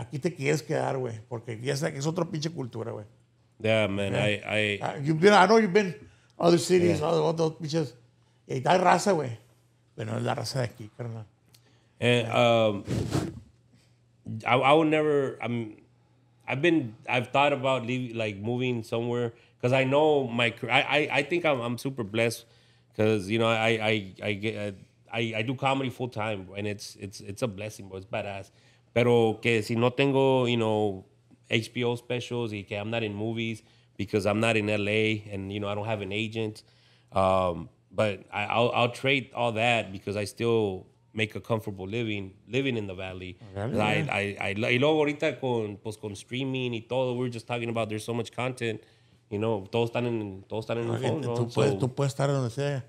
S2: Aquí te quieres quedar, güey, porque ya sabes que es otra pinche cultura, güey.
S1: Yeah, man, yeah. I, I, ah, you've
S2: been, I know you've been other cities, yeah. other, other pinches Y hay raza, güey. Pero no es la raza de aquí, carnal.
S1: And um, I, I would never. I'm. I've been I've thought about like moving somewhere because I know my I, I I think I'm I'm super blessed because you know I I I get I, I do comedy full time and it's it's it's a blessing, but It's badass. Pero que si no tengo you know HBO specials y que I'm not in movies because I'm not in LA and you know I don't have an agent. Um, but I, will I'll trade all that because I still make a comfortable living living in the valley. Really? Like, I, I, y luego ahorita con, pues, con streaming y todo, we are just talking about there's so much content, you know, todos están en, todos están en el phone, ¿no? Tú, puedes, so, tú puedes estar donde
S2: sea.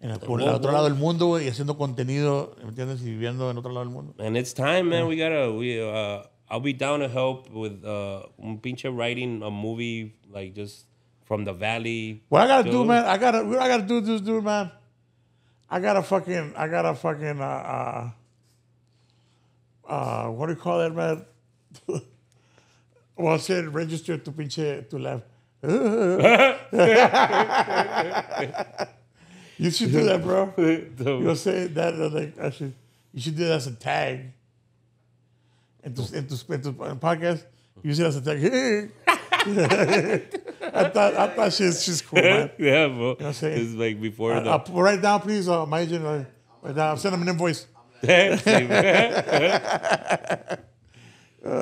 S2: En el, por el otro lado del mundo, güey, y haciendo contenido, ¿me entiendes? Y viviendo en otro lado del mundo. And
S1: it's time, man. Yeah. Mm. We gotta, we, uh, I'll be down to help with uh, un pinche writing a movie, like just from the valley. What I gotta do, man, I
S2: gotta, what I gotta do, just do, man. I got a fucking, I got a fucking, uh, uh, uh, what do you call that, man? *laughs* well, said register to pinche, to left. *laughs* you should do that, bro. You'll say that, like, I should, you should do that as a tag. In tu, en, to en, tus, podcast, you should do that as a tag. *laughs* I thought I thought she's she's cool, man. *laughs* yeah, bro. You know what It's like before. I, the... i right now, please, uh, my agent. Uh, right now, send him an invoice. *laughs* uh,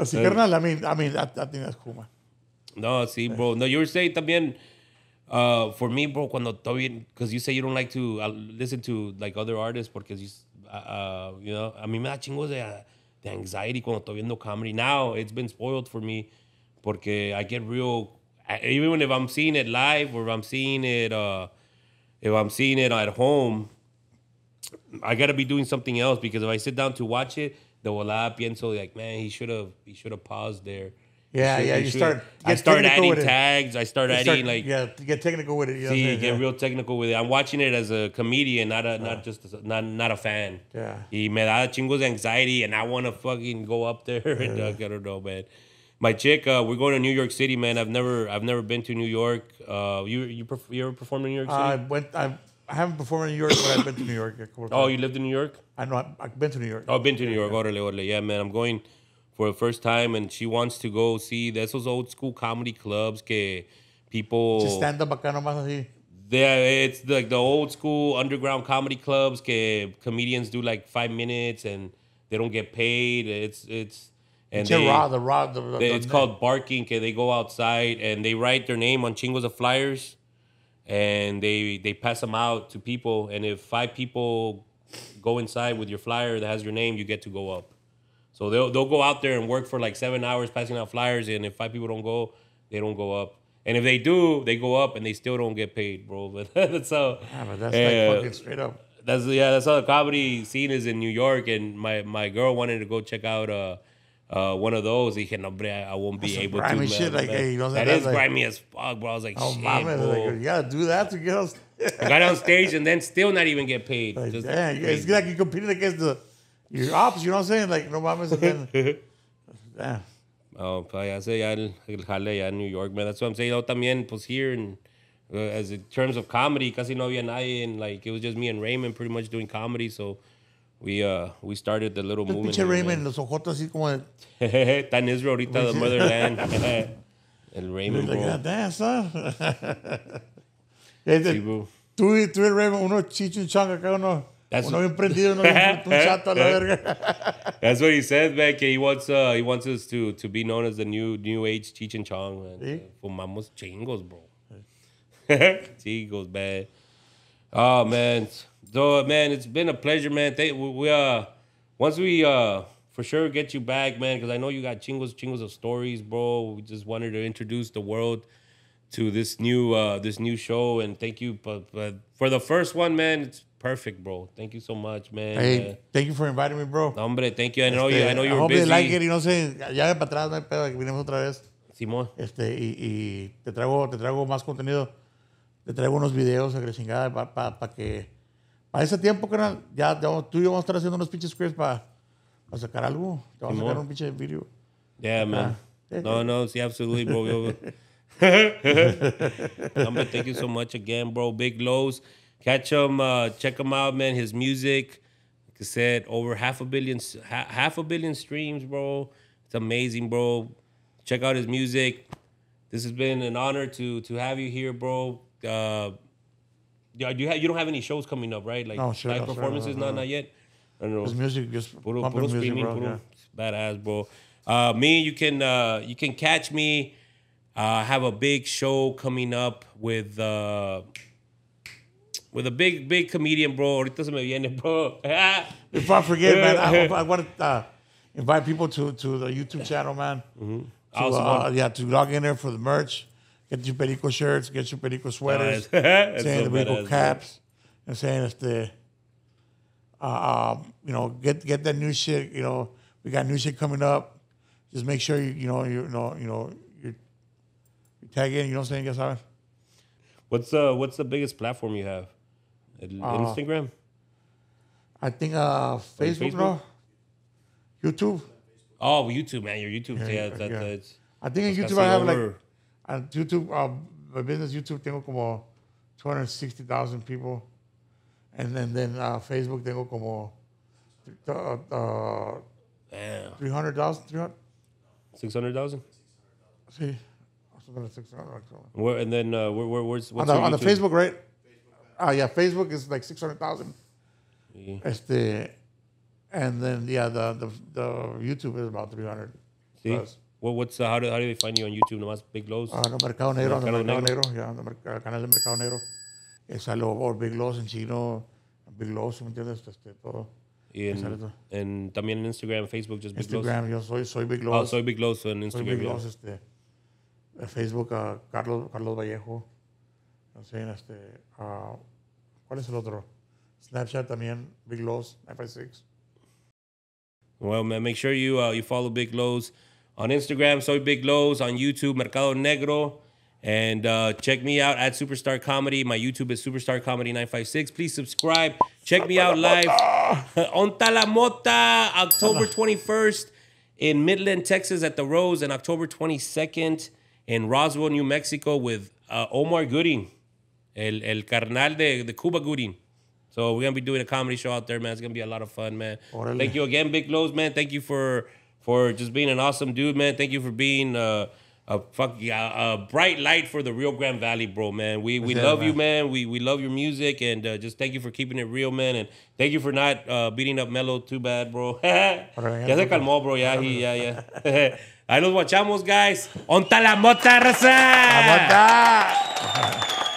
S2: sí, carnal, I mean, I mean, I, I think that's cool, man.
S1: No, see, bro. No, you were saying también. Uh, for me, bro, cuando estoy, because you say you don't like to uh, listen to like other artists, because you, uh, uh, you know, a mí me da chingos de, de anxiety cuando estoy viendo comedy. Now it's been spoiled for me, porque I get real even if I'm seeing it live or if I'm seeing it, uh, if I'm seeing it at home, I gotta be doing something else because if I sit down to watch it, the wala pienso like, man, he should have he should have paused there. Yeah, should, yeah. You start. I start adding tags. I start adding start, like yeah. Get technical with it. You see, get yeah. real technical with it. I'm watching it as a comedian, not a uh, not ah. just a, not not a fan. Yeah. He me da chingos anxiety, and I want to fucking go up there *laughs* yeah. and get I don't know, man my chick, uh, we're going to New York City, man. I've never, I've never been to New York. Uh, you, you, you ever performed in New York City? I
S2: went. I, I haven't performed in New York, but I've been to New York. oh, you lived
S1: in New York? I know. I've been to New York. Oh, I've been to New York. Yeah. Orale, orale. Yeah, man. I'm going for the first time, and she wants to go see. those old school comedy clubs. Que people. Just stand up, acá nomás así. Yeah, it's like the, the old school underground comedy clubs. Que comedians do like five minutes and they don't get paid. It's it's and they, raw, the raw, the, the, it's the, called barking. Okay, they go outside and they write their name on chingos of flyers, and they they pass them out to people. And if five people go inside with your flyer that has your name, you get to go up. So they'll they'll go out there and work for like seven hours passing out flyers, and if five people don't go, they don't go up. And if they do, they go up and they still don't get paid, bro. *laughs* But that's how. Yeah, but that's uh, like fucking straight up. That's yeah. That's how the comedy scene is in New York. And my my girl wanted to go check out. Uh, uh, one of those. Dije, no, I, won't be able to. like, you know, that is like, grimy as fuck, bro. I was like, oh, shit, bro. Like, you gotta
S2: do that to get on. *laughs*
S1: I got on stage and then still not even get paid. Like, Just damn, it's
S2: like you competed against the your ops. You know what I'm saying? Like, no mames,
S1: *laughs* damn. Oh, pues ya I, ya el, el jale ya en New York, man. That's what I'm saying. You también, pues here in, uh, as in terms of comedy, casi no había nadie. And like, it was just me and Raymond pretty much doing comedy. So we uh we started the little movement. Pinche Raymond,
S2: los ojotos así como *laughs* Israel ahorita, the motherland. *laughs*
S1: el Raymond, like, bro. Ah, damn, son. *laughs*
S2: sí, bro. Tú y, tú y Raymond, uno chicho uno... That's uno bien prendido, uno bien chato a la verga.
S1: That's what he said, man. Que he wants, uh, he wants us to, to be known as the new, new age Cheech and Chong, man. ¿Sí? Fumamos chingos, bro. chingos, man. Oh man, so man, it's been a pleasure, man. They, we, we uh, once we uh, for sure get you back, man, because I know you got chingos, chingos of stories, bro. We just wanted to introduce the world to this new uh this new show, and thank you, but, but for the first one, man, it's perfect, bro. Thank you so much, man. Hey, uh, thank you for inviting me, bro. hombre, thank you. I know este, you. I know you are busy. like it. Y
S2: no sé, ya de para atrás no hay pedo que vinimos otra vez. Simón. Este y, y te traigo te traigo más contenido le traigo unos videos a Grechingada para pa, pa que. Para ese tiempo, carnal, ya, ya, tú y yo vamos a estar haciendo unos pinches scripts para pa sacar algo. Te vamos a sacar un pinche video.
S1: Yeah, man. Ah. No, eh. no, sí, absolutely, bro. Yo, Number, *laughs* thank you so much again, bro. Big Lows. Catch him, uh, check him out, man. His music, like I said, over half a billion, ha half a billion streams, bro. It's amazing, bro. Check out his music. This has been an honor to to have you here, bro uh, yeah, you have you don't have any shows coming up, right? Like no, sure, live no, performances, sure, no, not not yet. I don't know. Just music, just puro, puro music, streaming, bro, puro, yeah. badass, bro. Uh, me, you can uh, you can catch me. Uh, I uh, have a big show coming up with uh, with a big big comedian, bro. Ahorita se me viene, bro. *laughs* if I forget, man, I, I
S2: want to uh, invite people to to the YouTube channel, man. Mm-hmm. To, awesome. yeah, to log in there for the merch. Get your perico shirts, get your perico ah, sweaters, no, *laughs* saying so the perico caps, and saying it's the, uh, um, you know, get get that new shit. You know, we got new shit coming up. Just make sure you you know you, know you know you you tag in. You know what I'm saying? Guess
S1: What's uh what's the biggest platform you have? Uh, Instagram.
S2: Uh, I think uh Facebook, Facebook? No?
S1: YouTube. Oh, YouTube, man, your YouTube. Yeah, yeah, yeah. I think on YouTube I have over. like
S2: and YouTube, uh, my business YouTube tengo como 260,000 people. And then, then uh, Facebook tengo como uh,
S1: 300,000, 300? 600,000?
S2: See, like
S1: and then uh, where, where, where's what's on, the, on the Facebook,
S2: right? Ah, uh, yeah, Facebook is like 600,000.
S1: Yeah. Este,
S2: and then, yeah, the, the, the YouTube
S1: is about 300. See? Plus. Well, what's uh, how, do, how do they find you on YouTube? Nomás Big Lows.
S2: Ah, no, Mercado Negro, Mercado, Mercado Negro. Negro ya, no, canal de Mercado Negro. Es algo, o Big Lows en chino, Big Lows, ¿me entiendes? Este, todo.
S1: Y en, en, también en Instagram, Facebook, just Big Instagram, Lows. yo soy, soy Big Lows. Ah, soy Big Lows en Instagram. Soy Big Lows,
S2: este. Facebook, uh, Carlos, Carlos Vallejo. No sé, en este. Uh, ¿Cuál es el otro? Snapchat también, Big Lows, six.
S1: Well, man, make sure you, uh, you follow Big Lows on Instagram, Soy Big Lows, on YouTube, Mercado Negro. And uh, check me out at Superstar Comedy. My YouTube is Superstar Comedy 956. Please subscribe. Check me out live *laughs* on Talamota, October 21st in Midland, Texas at the Rose, and October 22nd in Roswell, New Mexico with uh, Omar Gooding, el, el carnal de, de Cuba Gooding. So we're going to be doing a comedy show out there, man. It's going to be a lot of fun, man. Orale. Thank you again, Big Lows, man. Thank you for for just being an awesome dude, man. Thank you for being uh, a fuck yeah, a bright light for the Rio Grande Valley, bro, man. We we yeah, love man. you, man. We we love your music, and uh, just thank you for keeping it real, man. And thank you for not uh, beating up Mello too bad, bro. *laughs* ya se calmó, bro. Ya he, yeah, yeah. *laughs* Ahí los guachamos, guys. ¡Onta la mota, raza! ¡La
S2: mota! *laughs*